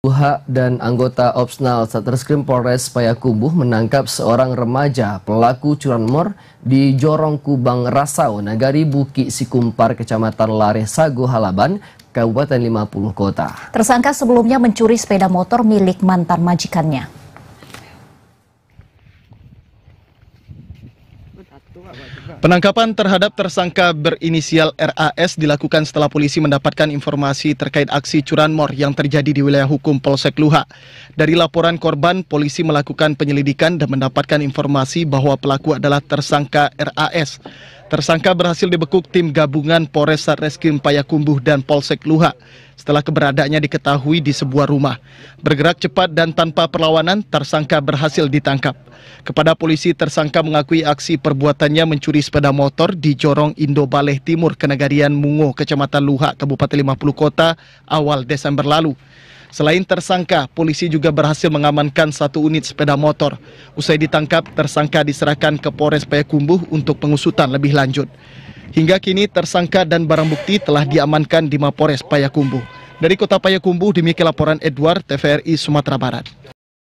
Buha dan anggota Opsnal Satreskrim Polres Payakumbuh menangkap seorang remaja pelaku curanmor di Jorong Kubang Rasau, Nagari Bukit Sikumpar, Kecamatan Lare Sago, Halaban, Kabupaten 50 Kota. Tersangka sebelumnya mencuri sepeda motor milik mantan majikannya. Penangkapan terhadap tersangka berinisial RAS dilakukan setelah polisi mendapatkan informasi terkait aksi curanmor yang terjadi di wilayah hukum Polsek Luha. Dari laporan korban, polisi melakukan penyelidikan dan mendapatkan informasi bahwa pelaku adalah tersangka RAS. Tersangka berhasil dibekuk tim gabungan Polres Satreskrim Payakumbuh dan Polsek Luha setelah keberadaannya diketahui di sebuah rumah. Bergerak cepat dan tanpa perlawanan, tersangka berhasil ditangkap. Kepada polisi, tersangka mengakui aksi perbuatannya mencuri sepeda motor di Jorong Indo Baleh Timur, Kenegarian Mungo, Kecamatan Luha, Kabupaten 50 Kota, awal Desember lalu. Selain tersangka, polisi juga berhasil mengamankan satu unit sepeda motor. Usai ditangkap, tersangka diserahkan ke Polres Payakumbuh untuk pengusutan lebih lanjut. Hingga kini tersangka dan barang bukti telah diamankan di Mapores Payakumbuh. Dari Kota Payakumbuh, demikian laporan Edward TVRI Sumatera Barat.